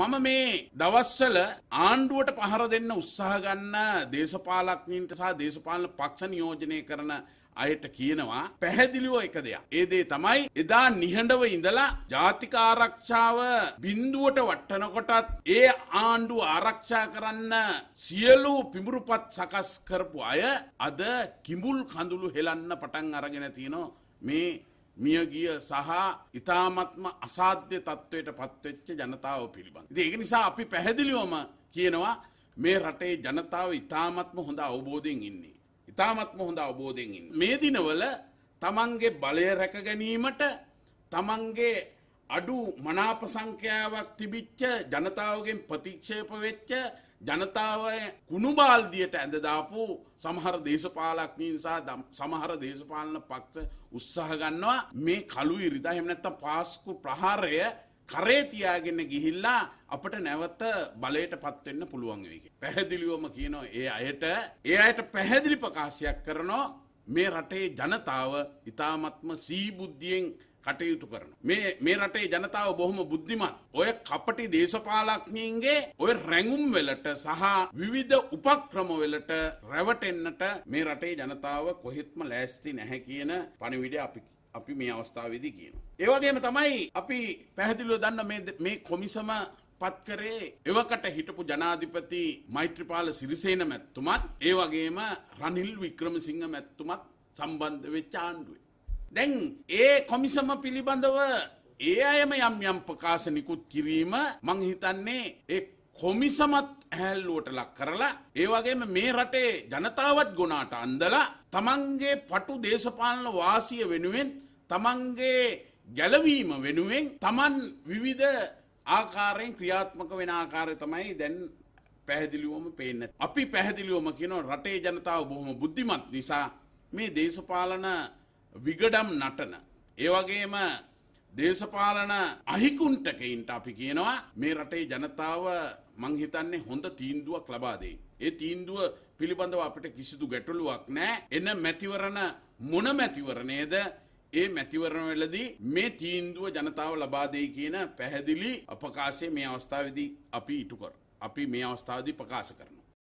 මම මේ දවස්වල ආණ්ඩුවට පහර දෙන්න උත්සාහ ගන්න දේශපාලක්ඥින්ට සහ දේශපාලන පක්ෂ නියෝජනය කරන අයට කියනවා පැහැදිලිව එක දෙයක්. ඒ දේ තමයි එදා නිහඬව ඉඳලා ජාතික ආරක්ෂාව බිඳුවට වට්ටනකොටත් ඒ ආණ්ඩුව ආරක්ෂා කරන්න සියලු පිඹුරුපත් සකස් කරපු අය අද කිඹුල් කඳුළු හෙලන්න පටන් අරගෙන තියෙනවා මේ මියගිය සහ ඉතාමත්ම අසාධ්‍ය තත්ත්වයට පත්වෙච්ච ජනතාව පිළිබඳ. ඒක නිසා අපි පැහැදිලිවම කියනවා මේ රටේ ජනතාව ඉතාමත්ම හොඳ අවබෝධයෙන් ඉන්නේ. ඉතාමත්ම හොඳ අවබෝධයෙන් ඉන්න. මේ දිනවල තමන්ගේ බලය රැක ගැනීමට තමන්ගේ අඩු මනාප සංඛ්‍යාවක් තිබිච්ච ජනතාවගෙන් ප්‍රතික්ෂේප වෙච්ච ජනතාව කුණුබාල්දියට ඇඳ දාපු සමහර දේශපාලක්නී නිසා සමහර දේශපාලන පක්ෂ උත්සාහ ගන්නවා මේ කළු ඉරිදා එහෙම නැත්නම් පාස්කු ප්‍රහාරය කරේ තියාගෙන ගිහිල්ලා අපට නැවත බලයට පත්වෙන්න පුළුවන් වෙයි. පැහැදිලිවම කියනවා ඒ අයට ඒ අයට පැහැදිලි ප්‍රකාශයක් කරනවා මේ රටේ ජනතාව ඉතාමත්ම සීබුද්ධියෙන් කටයුතු කරන. මේ මේ රටේ ජනතාව බොහොම බුද්ධිමත්. ඔය කපටි දේශපාලඥයින්ගේ ඔය රැඟුම් වලට සහ විවිධ උපක්‍රම වලට රැවටෙන්නට මේ රටේ ජනතාව කොහෙත්ම ලෑස්ති නැහැ කියන පණිවිඩය අපි අපි මේ අවස්ථාවේදී කියනවා. ඒ වගේම තමයි අපි පැහැදිලිව දන්න මේ මේ කොමිසම පත් කරේ එවකට හිටපු ජනාධිපති මෛත්‍රපාල සිරිසේන මැතිතුමත් ඒ වගේම රනිල් වික්‍රමසිංහ මැතිතුමත් සම්බන්ධ වෙච්ච ආණ්ඩුවේ දැන් ඒ කොමිසම පිළිබඳව ඒ අයම යම් යම් ප්‍රකාශ නිකුත් කිරීම මං හිතන්නේ ඒ කොමිසමත් ඇහැල්ලුවට ලක් කරලා ඒ වගේම මේ රටේ ජනතාවත් ගොනාට අන්දලා තමන්ගේ පටු දේශපාලන වාසිය වෙනුවෙන් තමන්ගේ ගැලවීම වෙනුවෙන් තමන් විවිධ ආකාරයෙන් ක්‍රියාත්මක වෙන ආකාරය තමයි දැන් පැහැදිලිවම පේන්න. අපි පැහැදිලිවම කියනවා රටේ ජනතාව බොහොම බුද්ධිමත් නිසා මේ දේශපාලන විගඩම් නටන. ඒවගේම දේශපාලන අහිකුන්ටකයින්ට අපි කියනවා මේ රටේ ජනතාව මංහිතන්නේ හොඳ තීන්දුවක් ලබාදේ. ඒ තීන්දුව පිළිබඳව අපට කිසිදු ගැටලුවක් නෑ එන මැතිවරණ මොන මැතිවරණයද ඒ මැතිවරණවලදී මේ තීන්දුව ජනතාව ලබාදේ කියන පැහැදිලි අපකාසේ මේ අවස්ථාවදී අපි ඉටුකර. අපි මේ අවස්ථාවදී ප්‍රකාශ කරනවා.